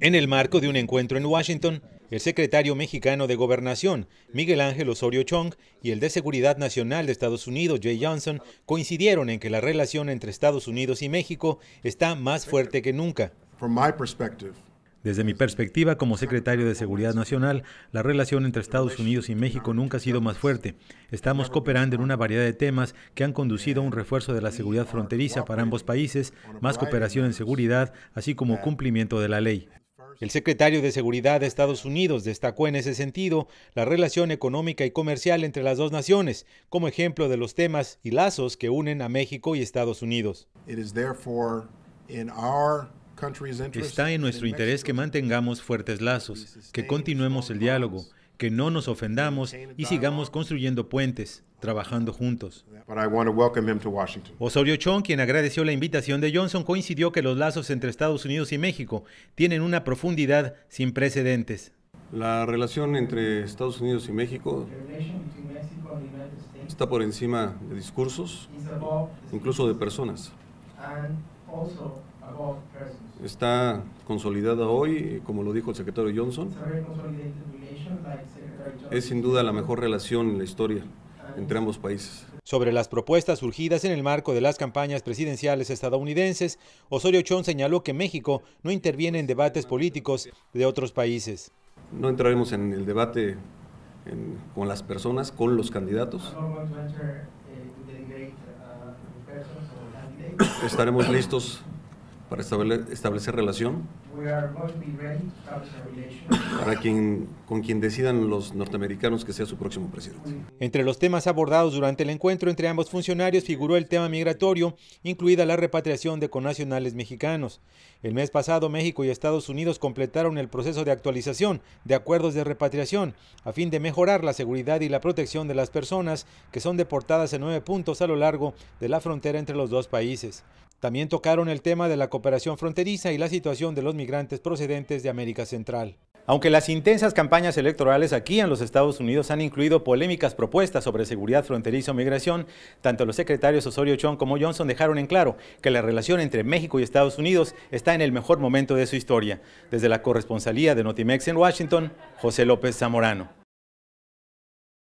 En el marco de un encuentro en Washington, el secretario mexicano de Gobernación, Miguel Ángel Osorio Chong, y el de Seguridad Nacional de Estados Unidos, Jay Johnson, coincidieron en que la relación entre Estados Unidos y México está más fuerte que nunca. Desde mi perspectiva como secretario de Seguridad Nacional, la relación entre Estados Unidos y México nunca ha sido más fuerte. Estamos cooperando en una variedad de temas que han conducido a un refuerzo de la seguridad fronteriza para ambos países, más cooperación en seguridad, así como cumplimiento de la ley. El secretario de Seguridad de Estados Unidos destacó en ese sentido la relación económica y comercial entre las dos naciones, como ejemplo de los temas y lazos que unen a México y Estados Unidos. Está en nuestro interés que mantengamos fuertes lazos, que continuemos el diálogo, que no nos ofendamos y sigamos construyendo puentes, trabajando juntos. Osorio Chong, quien agradeció la invitación de Johnson, coincidió que los lazos entre Estados Unidos y México tienen una profundidad sin precedentes. La relación entre Estados Unidos y México está por encima de discursos, incluso de personas. Está consolidada hoy, como lo dijo el secretario Johnson. Es sin duda la mejor relación en la historia entre ambos países. Sobre las propuestas surgidas en el marco de las campañas presidenciales estadounidenses, Osorio Chong señaló que México no interviene en debates políticos de otros países. No entraremos en el debate con las personas, con los candidatos. estaremos listos para establecer relación para quien, con quien decidan los norteamericanos que sea su próximo presidente. Entre los temas abordados durante el encuentro entre ambos funcionarios figuró el tema migratorio, incluida la repatriación de connacionales mexicanos. El mes pasado México y Estados Unidos completaron el proceso de actualización de acuerdos de repatriación a fin de mejorar la seguridad y la protección de las personas que son deportadas en nueve puntos a lo largo de la frontera entre los dos países. También tocaron el tema de la operación fronteriza y la situación de los migrantes procedentes de América Central. Aunque las intensas campañas electorales aquí en los Estados Unidos han incluido polémicas propuestas sobre seguridad fronteriza o migración, tanto los secretarios Osorio Chong como Johnson dejaron en claro que la relación entre México y Estados Unidos está en el mejor momento de su historia. Desde la corresponsalía de Notimex en Washington, José López Zamorano.